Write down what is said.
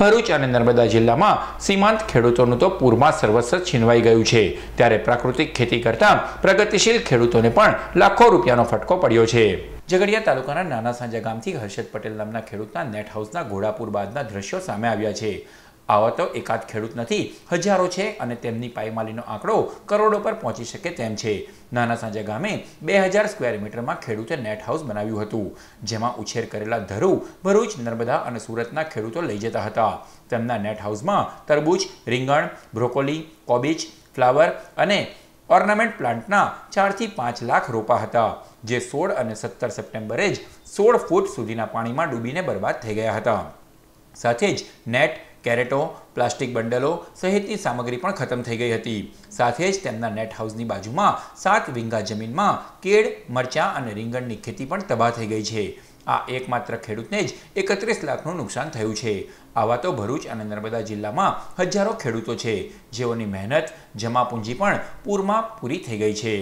ભરૂચ અને નર્મદા જિલ્લામાં સીમાંત ખેડૂતોનું તો પૂરમાં સર્વસ્વ છીનવાઈ ગયું છે ત્યારે પ્રાકૃતિક ખેતી કરતા પ્રગતિશીલ ખેડૂતોને પણ લાખો રૂપિયાનો ફટકો પડ્યો છે ઝઘડિયા તાલુકાના નાના સાંજા ગામથી હર્ષદ પટેલ નામના ખેડૂતના નેટ હાઉસના ઘોડાપુર બાદના દ્રશ્યો સામે આવ્યા છે આવા તો એકાદ ખેડૂત નથી હજારો છે અને તેમની પાયમાલીનો આંકડો કરોડો પર પહોંચી શકે તેમ છે નાના સાંજા ગામે બે હજાર સ્ક્વેર મીટરમાં ખેડૂતે નેટ હાઉસ બનાવ્યું હતું જેમાં ઉછેર કરેલા ધરુ ભરૂચ નર્મદા અને સુરતના ખેડૂતો લઈ જતા હતા તેમના નેટ હાઉસમાં તરબૂચ રીંગણ બ્રોકોલી કોબીજ ફ્લાવર અને ઓર્નામેન્ટ પ્લાન્ટના ચારથી પાંચ લાખ રોપા હતા જે સોળ અને સત્તર સપ્ટેમ્બરે જ સોળ ફૂટ સુધીના પાણીમાં ડૂબીને બરબાદ થઈ ગયા હતા સાથે જ નેટ કેરેટો પ્લાસ્ટિક બંડલો સહિતની સામગ્રી પણ ખતમ થઈ ગઈ હતી સાથે જ તેમના નેટ હાઉસની બાજુમાં સાત વિંગા જમીનમાં કેળ મરચાં અને રીંગણની ખેતી પણ તબાહ થઈ ગઈ છે આ એકમાત્ર ખેડૂતને જ એકત્રીસ લાખનું નુકસાન થયું છે આવા તો ભરૂચ અને નર્મદા જિલ્લામાં હજારો ખેડૂતો છે જેઓની મહેનત જમા પૂંજી પણ પૂરમાં પૂરી થઈ ગઈ છે